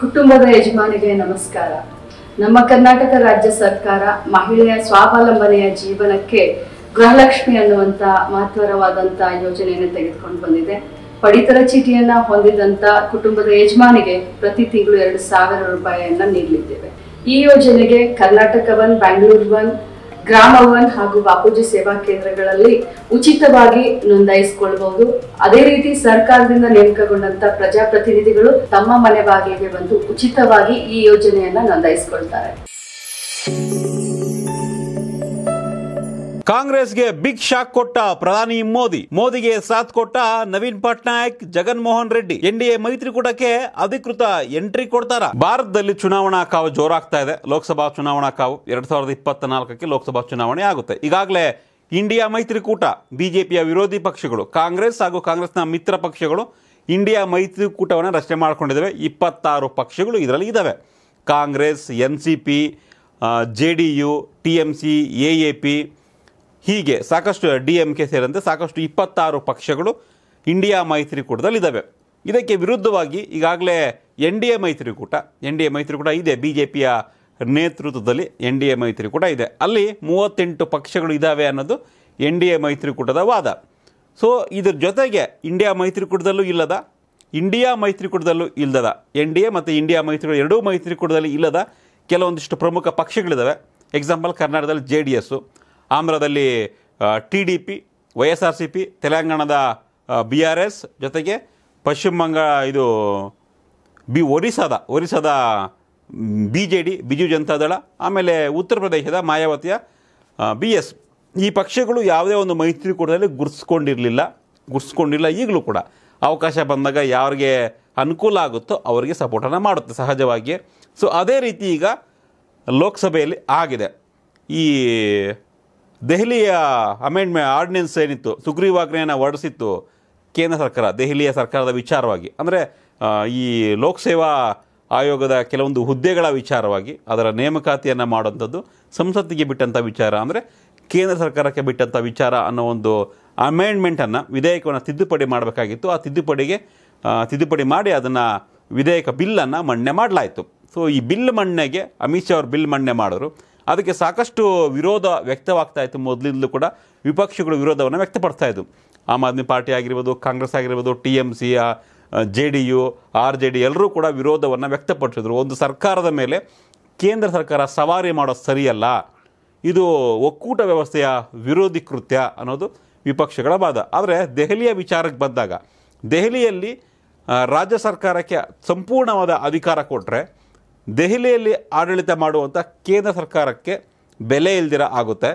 ಕುಟುಂಬದ ಯಜಮಾನಿಗೆ ನಮಸ್ಕಾರ ನಮ್ಮ ಕರ್ನಾಟಕ ರಾಜ್ಯ ಸರ್ಕಾರ ಮಹಿಳೆಯ ಸ್ವಾವಲಂಬನೆಯ ಜೀವನಕ್ಕೆ ಗೃಹಲಕ್ಷ್ಮಿ ಅನ್ನುವಂತ ಮಹತ್ವರವಾದಂಥ ಯೋಜನೆಯನ್ನು ತೆಗೆದುಕೊಂಡು ಬಂದಿದೆ ಪಡಿತರ ಚೀಟಿಯನ್ನ ಹೊಂದಿದಂತ ಕುಟುಂಬದ ಯಜಮಾನಿಗೆ ಪ್ರತಿ ತಿಂಗಳು ಎರಡು ಸಾವಿರ ರೂಪಾಯಿಯನ್ನ ನೀಡಲಿದ್ದೇವೆ ಈ ಯೋಜನೆಗೆ ಕರ್ನಾಟಕ ಬಂದ್ ಬ್ಯಾಂಗ್ಳೂರ್ ಒನ್ ಗ್ರಾಮ ಭವನ್ ಹಾಗೂ ಬಾಪೂಜಿ ಸೇವಾ ಕೇಂದ್ರಗಳಲ್ಲಿ ಉಚಿತವಾಗಿ ನೋಂದಾಯಿಸಿಕೊಳ್ಳಬಹುದು ಅದೇ ರೀತಿ ಸರ್ಕಾರದಿಂದ ನೇಮಕಗೊಂಡಂತ ಪ್ರಜಾಪ್ರತಿನಿಧಿಗಳು ತಮ್ಮ ಮನೆ ಬಾಗಿಲಿಗೆ ಬಂದು ಉಚಿತವಾಗಿ ಈ ಯೋಜನೆಯನ್ನ ನೋಂದಾಯಿಸಿಕೊಳ್ತಾರೆ ಕಾಂಗ್ರೆಸ್ಗೆ ಬಿಗ್ ಶಾಕ್ ಕೊಟ್ಟ ಪ್ರಧಾನಿ ಮೋದಿ ಮೋದಿಗೆ ಸಾಥ್ ಕೊಟ್ಟ ನವೀನ್ ಪಟ್ನಾಯಕ್ ಜಗನ್ಮೋಹನ್ ರೆಡ್ಡಿ ಎನ್ ಎ ಮೈತ್ರಿಕೂಟಕ್ಕೆ ಅಧಿಕೃತ ಎಂಟ್ರಿ ಕೊಡ್ತಾರ ಭಾರತದಲ್ಲಿ ಚುನಾವಣಾ ಕಾವು ಜೋರಾಗ್ತಾ ಇದೆ ಲೋಕಸಭಾ ಚುನಾವಣಾ ಕಾವು ಎರಡ್ ಸಾವಿರದ ಇಪ್ಪತ್ತ ನಾಲ್ಕಕ್ಕೆ ಲೋಕಸಭಾ ಚುನಾವಣೆ ಆಗುತ್ತೆ ಈಗಾಗಲೇ ಇಂಡಿಯಾ ಮೈತ್ರಿಕೂಟ ಬಿಜೆಪಿಯ ವಿರೋಧಿ ಪಕ್ಷಗಳು ಕಾಂಗ್ರೆಸ್ ಹಾಗೂ ಕಾಂಗ್ರೆಸ್ನ ಮಿತ್ರ ಪಕ್ಷಗಳು ಇಂಡಿಯಾ ಮೈತ್ರಿಕೂಟವನ್ನು ರಚನೆ ಮಾಡಿಕೊಂಡಿದ್ದಾವೆ ಇಪ್ಪತ್ತಾರು ಪಕ್ಷಗಳು ಇದರಲ್ಲಿ ಇದ್ದಾವೆ Congress N C P J D U T M C A A P ಹೀಗೆ ಸಾಕಷ್ಟು ಡಿ ಎಂ ಕೆ ಸೇರಿದಂತೆ ಸಾಕಷ್ಟು ಇಪ್ಪತ್ತಾರು ಪಕ್ಷಗಳು ಇಂಡಿಯಾ ಇದ್ದಾವೆ ಇದಕ್ಕೆ ವಿರುದ್ಧವಾಗಿ ಈಗಾಗಲೇ ಎನ್ ಡಿ ಎ ಮೈತ್ರಿಕೂಟ ಎನ್ ಡಿ ಎ ಮೈತ್ರಿಕೂಟ ಇದೆ ಬಿ ಜೆ ಪಿಯ ನೇತೃತ್ವದಲ್ಲಿ ಎನ್ ಡಿ ಎ ಮೈತ್ರಿಕೂಟ ಇದೆ ಅಲ್ಲಿ ಮೂವತ್ತೆಂಟು ಪಕ್ಷಗಳು ಇದ್ದಾವೆ ಅನ್ನೋದು ಎನ್ ಡಿ ಎ ಮೈತ್ರಿಕೂಟದ ವಾದ ಸೊ ಇದ್ರ ಜೊತೆಗೆ ಇಂಡಿಯಾ ಮೈತ್ರಿಕೂಟದಲ್ಲೂ ಇಲ್ಲದ ಇಂಡಿಯಾ ಮೈತ್ರಿಕೂಟದಲ್ಲೂ ಇಲ್ಲದ ಎನ್ ಡಿ ಎ ಮತ್ತು ಇಂಡಿಯಾ ಮೈತ್ರಿಕೂಟ ಎರಡೂ ಮೈತ್ರಿಕೂಟದಲ್ಲಿ ಇಲ್ಲದ ಕೆಲವೊಂದಿಷ್ಟು ಪ್ರಮುಖ ಪಕ್ಷಗಳಿದ್ದಾವೆ ಎಕ್ಸಾಂಪಲ್ ಕರ್ನಾಟಕದಲ್ಲಿ ಜೆ ಡಿ ಎಸ್ಸು ಆಂಧ್ರದಲ್ಲಿ T D P Y S R C P ತೆಲಂಗಾಣದ ಬಿ ಆರ್ ಎಸ್ ಜೊತೆಗೆ ಪಶ್ಚಿಮ ಬಂಗ ಇದು ಬಿ ಒರಿಸ್ಸಾದ ಒರಿಸ್ಸಾದ B J D Biju Janata Dal ಆಮೇಲೆ ಉತ್ತರ ಪ್ರದೇಶದ ಮಾಯಾವತಿಯ ಬಿ ಎಸ್ ಈ ಪಕ್ಷಗಳು ಯಾವುದೇ ಒಂದು ಮೈತ್ರಿಕೂಟದಲ್ಲಿ ಗುರ್ಸ್ಕೊಂಡಿರಲಿಲ್ಲ ಗುರ್ಸ್ಕೊಂಡಿಲ್ಲ ಈಗಲೂ ಕೂಡ ಅವಕಾಶ ಬಂದಾಗ ಯಾರಿಗೆ ಅನುಕೂಲ ಆಗುತ್ತೋ ಅವರಿಗೆ ಸಪೋರ್ಟನ್ನು ಮಾಡುತ್ತೆ ಸಹಜವಾಗಿಯೇ ಸೊ ಅದೇ ರೀತಿ ಈಗ ಲೋಕಸಭೆಯಲ್ಲಿ ಆಗಿದೆ ಈ ದೆಹಲಿಯ ಅಮೆಂಡ್ಮೆ ಆರ್ಡಿನೆನ್ಸ್ ಏನಿತ್ತು ಸುಗ್ರೀವಾಜ್ಞೆಯನ್ನು ಹೊರಡಿಸಿತ್ತು ಕೇಂದ್ರ ಸರ್ಕಾರ ದೆಹಲಿಯ ಸರ್ಕಾರದ ವಿಚಾರವಾಗಿ ಅಂದರೆ ಈ ಲೋಕಸೇವಾ ಆಯೋಗದ ಕೆಲವೊಂದು ಹುದ್ದೆಗಳ ವಿಚಾರವಾಗಿ ಅದರ ನೇಮಕಾತಿಯನ್ನು ಮಾಡುವಂಥದ್ದು ಸಂಸತ್ತಿಗೆ ಬಿಟ್ಟಂಥ ವಿಚಾರ ಅಂದರೆ ಕೇಂದ್ರ ಸರ್ಕಾರಕ್ಕೆ ಬಿಟ್ಟಂಥ ವಿಚಾರ ಅನ್ನೋ ಒಂದು ಅಮೆಂಡ್ಮೆಂಟನ್ನು ವಿಧೇಯಕವನ್ನು ತಿದ್ದುಪಡಿ ಮಾಡಬೇಕಾಗಿತ್ತು ಆ ತಿದ್ದುಪಡಿಗೆ ತಿದ್ದುಪಡಿ ಮಾಡಿ ಅದನ್ನು ವಿಧೇಯಕ ಬಿಲ್ಲನ್ನು ಮಣ್ಣೆ ಮಾಡಲಾಯಿತು ಸೊ ಈ ಬಿಲ್ ಮಣ್ಣೆಗೆ ಅಮಿತ್ ಶಾ ಅವರು ಬಿಲ್ ಮಣ್ಣೆ ಮಾಡಿದ್ರು ಅದಕ್ಕೆ ಸಾಕಷ್ಟು ವಿರೋಧ ವ್ಯಕ್ತವಾಗ್ತಾ ಇತ್ತು ಮೊದಲಿಂದಲೂ ಕೂಡ ವಿಪಕ್ಷಗಳು ವಿರೋಧವನ್ನು ವ್ಯಕ್ತಪಡ್ತಾ ಇದ್ದವು ಆಮ್ ಆದ್ಮಿ ಪಾರ್ಟಿ ಆಗಿರ್ಬೋದು ಕಾಂಗ್ರೆಸ್ ಆಗಿರ್ಬೋದು T M C J D U R J D ಎಲ್ಲರೂ ಕೂಡ ವಿರೋಧವನ್ನು ವ್ಯಕ್ತಪಡಿಸಿದ್ರು ಒಂದು ಸರ್ಕಾರದ ಮೇಲೆ ಕೇಂದ್ರ ಸರ್ಕಾರ ಸವಾರಿ ಮಾಡೋದು ಸರಿಯಲ್ಲ ಇದು ಒಕ್ಕೂಟ ವ್ಯವಸ್ಥೆಯ ವಿರೋಧಿ ಕೃತ್ಯ ಅನ್ನೋದು ವಿಪಕ್ಷಗಳ ವಾದ ಆದರೆ ದೆಹಲಿಯ ವಿಚಾರಕ್ಕೆ ಬಂದಾಗ ದೆಹಲಿಯಲ್ಲಿ ರಾಜ್ಯ ಸರ್ಕಾರಕ್ಕೆ ಸಂಪೂರ್ಣವಾದ ಅಧಿಕಾರ ಕೊಟ್ಟರೆ ದೆಹಲಿಯಲ್ಲಿ ಆಡಳಿತ ಮಾಡುವಂಥ ಕೇಂದ್ರ ಸರ್ಕಾರಕ್ಕೆ ಬೆಲೆ ಇಲ್ದಿರ ಆಗುತ್ತೆ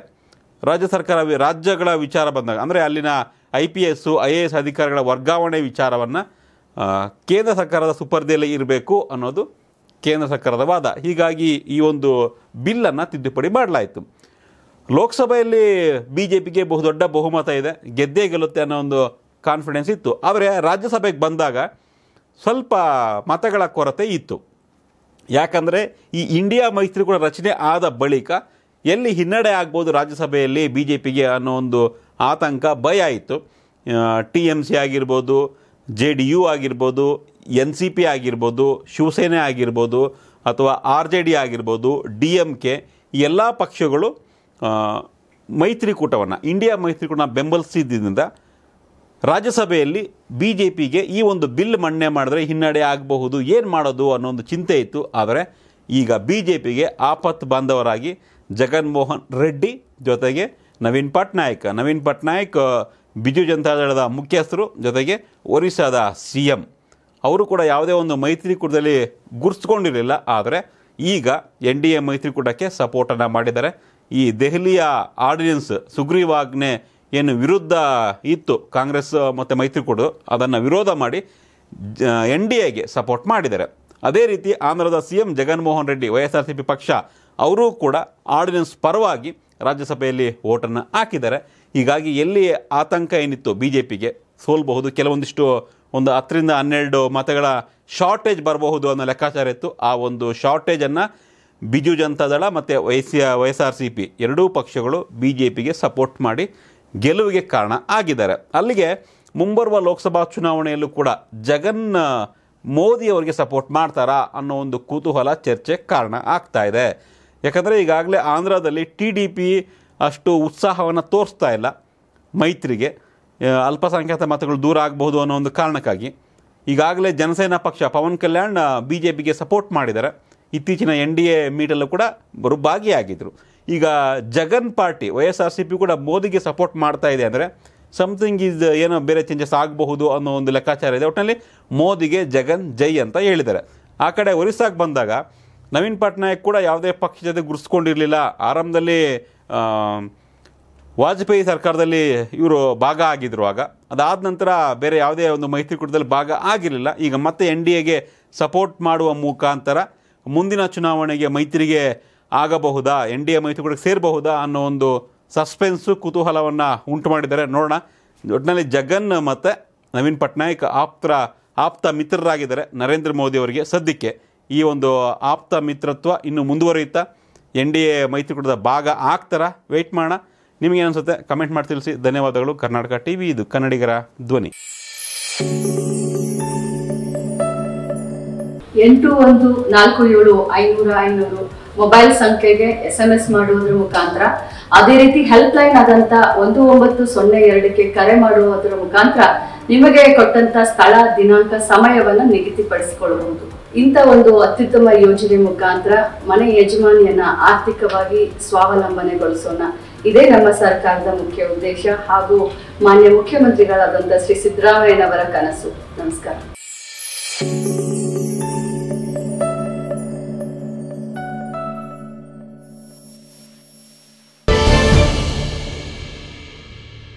ರಾಜ್ಯ ಸರ್ಕಾರ ರಾಜ್ಯಗಳ ವಿಚಾರ ಬಂದಾಗ ಅಂದರೆ ಅಲ್ಲಿನ I P S I A S ಅಧಿಕಾರಿಗಳ ವರ್ಗಾವಣೆ ವಿಚಾರವನ್ನು ಕೇಂದ್ರ ಸರ್ಕಾರದ ಸುಪರ್ದಿಯಲ್ಲಿ ಇರಬೇಕು ಅನ್ನೋದು ಕೇಂದ್ರ ಸರ್ಕಾರದ ವಾದ ಹೀಗಾಗಿ ಈ ಒಂದು ಬಿಲ್ಲನ್ನು ತಿದ್ದುಪಡಿ ಮಾಡಲಾಯಿತು ಲೋಕಸಭೆಯಲ್ಲಿ ಬಿ ಜೆ ಪಿಗೆ ಬಹುದೊಡ್ಡ ಬಹುಮತ ಇದೆ ಗೆದ್ದೇ ಗೆಲ್ಲುತ್ತೆ ಅನ್ನೋ ಒಂದು ಕಾನ್ಫಿಡೆನ್ಸ್ ಇತ್ತು ಆದರೆ ರಾಜ್ಯಸಭೆಗೆ ಬಂದಾಗ ಸ್ವಲ್ಪ ಮತಗಳ ಕೊರತೆ ಇತ್ತು ಯಾಕಂದರೆ ಈ ಇಂಡಿಯಾ ಮೈತ್ರಿಕೂಟ ರಚನೆ ಆದ ಬಳಿಕ ಎಲ್ಲಿ ಹಿನ್ನಡೆ ಆಗ್ಬೋದು ರಾಜ್ಯಸಭೆಯಲ್ಲಿ ಬಿ ಜೆ ಪಿಗೆ ಅನ್ನೋ ಒಂದು ಆತಂಕ ಭಯ ಆಯಿತು ಟಿ ಎಮ್ ಸಿ ಆಗಿರ್ಬೋದು ಜೆ ಡಿ ಯು ಆಗಿರ್ಬೋದು ಎನ್ ಸಿ ಪಿ ಆಗಿರ್ಬೋದು ಶಿವಸೇನೆ ಆಗಿರ್ಬೋದು ಅಥವಾ ಆರ್ ಜೆ ಡಿ ಆಗಿರ್ಬೋದು ಡಿ ಎಮ್ ಕೆ ಎಲ್ಲ ಪಕ್ಷಗಳು ಮೈತ್ರಿಕೂಟವನ್ನು ಇಂಡಿಯಾ ಮೈತ್ರಿಕೂಟನ ಬೆಂಬಲಿಸಿದ್ದರಿಂದ ರಾಜ್ಯಸಭೆಯಲ್ಲಿ ಬಿ ಜೆ ಪಿಗೆ ಈ ಒಂದು ಬಿಲ್ ಮಣ್ಣೆ ಮಾಡಿದ್ರೆ ಹಿನ್ನಡೆ ಆಗಬಹುದು ಏನು ಮಾಡೋದು ಅನ್ನೋ ಒಂದು ಚಿಂತೆ ಇತ್ತು ಆದರೆ ಈಗ ಬಿ ಜೆ ಪಿಗೆ ಆಪತ್ತು ಬಾಂಧವರಾಗಿ ಜಗನ್ಮೋಹನ್ ರೆಡ್ಡಿ ಜೊತೆಗೆ ನವೀನ್ ಪಟ್ನಾಯಕ್ ನವೀನ್ ಪಟ್ನಾಯಕ್ ಬಿಜು ಜನತಾದಳದ ಮುಖ್ಯಸ್ಥರು ಜೊತೆಗೆ ಒರಿಸ್ಸಾದ ಸಿ ಎಂ ಅವರು ಕೂಡ ಯಾವುದೇ ಒಂದು ಮೈತ್ರಿಕೂಟದಲ್ಲಿ ಗುರ್ಸ್ಕೊಂಡಿರಲಿಲ್ಲ ಆದರೆ ಈಗ ಎನ್ ಡಿ ಎ ಮೈತ್ರಿಕೂಟಕ್ಕೆ ಸಪೋರ್ಟನ್ನು ಮಾಡಿದ್ದಾರೆ ಈ ದೆಹಲಿಯ ಆರ್ಡಿನೆನ್ಸ್ ಸುಗ್ರೀವಾಜ್ಞೆ ಏನು ವಿರುದ್ಧ ಇತ್ತು ಕಾಂಗ್ರೆಸ್ ಮತ್ತು ಮೈತ್ರಿಕೂಟ ಅದನ್ನು ವಿರೋಧ ಮಾಡಿ ಎನ್ ಡಿ ಎಗೆ ಸಪೋರ್ಟ್ ಮಾಡಿದ್ದಾರೆ ಅದೇ ರೀತಿ ಆಂಧ್ರದ C M Jaganmohan Reddy Y S R C P ಪಕ್ಷ ಅವರೂ ಕೂಡ ಆರ್ಡಿನೆನ್ಸ್ ಪರವಾಗಿ ರಾಜ್ಯಸಭೆಯಲ್ಲಿ ಓಟನ್ನು ಹಾಕಿದ್ದಾರೆ ಹೀಗಾಗಿ ಎಲ್ಲಿ ಆತಂಕ ಏನಿತ್ತು ಬಿ ಜೆ ಪಿಗೆ ಸೋಲ್ಬಹುದು ಕೆಲವೊಂದಿಷ್ಟು ಒಂದು ಹತ್ತರಿಂದ ಹನ್ನೆರಡು ಮತಗಳ ಶಾರ್ಟೇಜ್ ಬರಬಹುದು ಅನ್ನೋ ಲೆಕ್ಕಾಚಾರ ಇತ್ತು ಆ ಒಂದು ಶಾರ್ಟೇಜನ್ನು ಬಿಜು ಜನತಾದಳ ಮತ್ತು Y C Y S R C P ಎರಡೂ ಪಕ್ಷಗಳು ಬಿ ಜೆ ಪಿಗೆ ಸಪೋರ್ಟ್ ಮಾಡಿ ಗೆಲುವಿಗೆ ಕಾರಣ ಆಗಿದ್ದಾರೆ ಅಲ್ಲಿಗೆ ಮುಂಬರುವ ಲೋಕಸಭಾ ಚುನಾವಣೆಯಲ್ಲೂ ಕೂಡ ಜಗನ್ ಅವರಿಗೆ ಸಪೋರ್ಟ್ ಮಾಡ್ತಾರಾ ಅನ್ನೋ ಒಂದು ಕುತೂಹಲ ಚರ್ಚೆ ಕಾರಣ ಆಗ್ತಾ ಇದೆ ಯಾಕಂದರೆ ಈಗಾಗಲೇ ಆಂಧ್ರದಲ್ಲಿ ಟಿ ಡಿ ಪಿ ಅಷ್ಟು ಉತ್ಸಾಹವನ್ನು ತೋರಿಸ್ತಾ ಇಲ್ಲ ಮೈತ್ರಿಗೆ ಅಲ್ಪಸಂಖ್ಯಾತ ಮತಗಳು ದೂರ ಆಗಬಹುದು ಅನ್ನೋ ಒಂದು ಕಾರಣಕ್ಕಾಗಿ ಈಗಾಗಲೇ ಜನಸೇನಾ ಪಕ್ಷ ಪವನ್ ಕಲ್ಯಾಣ್ ಬಿ ಜೆ ಪಿಗೆ ಸಪೋರ್ಟ್ ಮಾಡಿದ್ದಾರೆ ಇತ್ತೀಚಿನ ಎನ್ ಡಿ ಎ ಮೀಟಲ್ಲೂ ಕೂಡ ಭಾಗಿಯಾಗಿದ್ದರು ಈಗ Jagan party Y S R C P ಕೂಡ ಮೋದಿಗೆ ಸಪೋರ್ಟ್ ಮಾಡ್ತಾ ಇದೆ ಅಂದರೆ ಸಮಥಿಂಗ್ ಈಸ್ ಏನೋ ಬೇರೆ ಚೇಂಜಸ್ ಆಗಬಹುದು ಅನ್ನೋ ಒಂದು ಲೆಕ್ಕಾಚಾರ ಇದೆ ಒಟ್ಟಿನಲ್ಲಿ ಮೋದಿಗೆ ಜಗನ್ ಜೈ ಅಂತ ಹೇಳಿದ್ದಾರೆ ಆ ಕಡೆ ಒರಿಸ್ಸಾಗೆ ಬಂದಾಗ ನವೀನ್ ಪಟ್ನಾಯಕ್ ಕೂಡ ಯಾವುದೇ ಪಕ್ಷ ಜೊತೆ ಗುರುಸ್ಕೊಂಡಿರಲಿಲ್ಲ ಆರಂಭದಲ್ಲಿ ವಾಜಪೇಯಿ ಸರ್ಕಾರದಲ್ಲಿ ಇವರು ಭಾಗ ಆಗಿದ್ರು ಆಗ ಅದಾದ ನಂತರ ಬೇರೆ ಯಾವುದೇ ಒಂದು ಮೈತ್ರಿಕೂಟದಲ್ಲಿ ಭಾಗ ಆಗಿರಲಿಲ್ಲ ಈಗ ಮತ್ತೆ ಎನ್ ಡಿ ಎಗೆ ಸಪೋರ್ಟ್ ಮಾಡುವ ಮುಖಾಂತರ ಮುಂದಿನ ಚುನಾವಣೆಗೆ ಮೈತ್ರಿಗೆ ಆಗಬಹುದಾ ಎನ್ ಡಿ ಎ ಮೈತ್ರಿಕೂಟಕ್ಕೆ ಸೇರಬಹುದಾ ಅನ್ನೋ ಒಂದು ಸಸ್ಪೆನ್ಸು ಕುತೂಹಲವನ್ನು ಉಂಟು ಮಾಡಿದ್ದಾರೆ ನೋಡೋಣ ಒಟ್ಟಿನಲ್ಲಿ ಜಗನ್ ಮತ್ತು ನವೀನ್ ಪಟ್ನಾಯಕ್ ಆಪ್ತರ ಆಪ್ತ ಮಿತ್ರರಾಗಿದ್ದಾರೆ ನರೇಂದ್ರ ಮೋದಿ ಅವರಿಗೆ ಸದ್ಯಕ್ಕೆ ಈ ಒಂದು ಆಪ್ತ ಮಿತ್ರತ್ವ ಇನ್ನು ಮುಂದುವರಿಯುತ್ತಾ ಎನ್ ಡಿ ಎ ಮೈತ್ರಿಕೂಟದ ಭಾಗ ಆಗ್ತಾರ ವೆಯ್ಟ್ ಮಾಡೋಣ ನಿಮಗೆ ಅನಿಸುತ್ತೆ ಕಮೆಂಟ್ ಮಾಡಿ ತಿಳಿಸಿ ಧನ್ಯವಾದಗಳು ಕರ್ನಾಟಕ ಟಿ ವಿ ಇದು ಕನ್ನಡಿಗರ ಧ್ವನಿ ಎಂಟು ಒಂದು ನಾಲ್ಕು ಏಳು ಐನೂರು ಮೊಬೈಲ್ ಸಂಖ್ಯೆಗೆ ಎಸ್ ಎಂ ಎಸ್ ಮಾಡುವುದರ ಮುಖಾಂತರ ಅದೇ ರೀತಿ ಹೆಲ್ಪ್ ಲೈನ್ ಆದಂತ ಒಂದು ಒಂಬತ್ತು ಸೊನ್ನೆ ಎರಡಕ್ಕೆ ಕರೆ ಮಾಡುವುದರ ಮುಖಾಂತರ ನಿಮಗೆ ಕೊಟ್ಟಂತ ಸ್ಥಳ ದಿನಾಂಕ ಸಮಯವನ್ನು ನಿಗದಿಪಡಿಸಿಕೊಳ್ಳಬಹುದು ಇಂಥ ಒಂದು ಅತ್ಯುತ್ತಮ ಯೋಜನೆ ಮುಖಾಂತರ ಮನೆ ಯಜಮಾನಿಯನ್ನ ಆರ್ಥಿಕವಾಗಿ ಸ್ವಾವಲಂಬನೆಗೊಳಿಸೋಣ ಇದೇ ನಮ್ಮ ಸರ್ಕಾರದ ಮುಖ್ಯ ಉದ್ದೇಶ ಹಾಗೂ ಮಾನ್ಯ ಮುಖ್ಯಮಂತ್ರಿಗಳಾದಂತ ಶ್ರೀ ಸಿದ್ದರಾಮಯ್ಯನವರ ಕನಸು ನಮಸ್ಕಾರ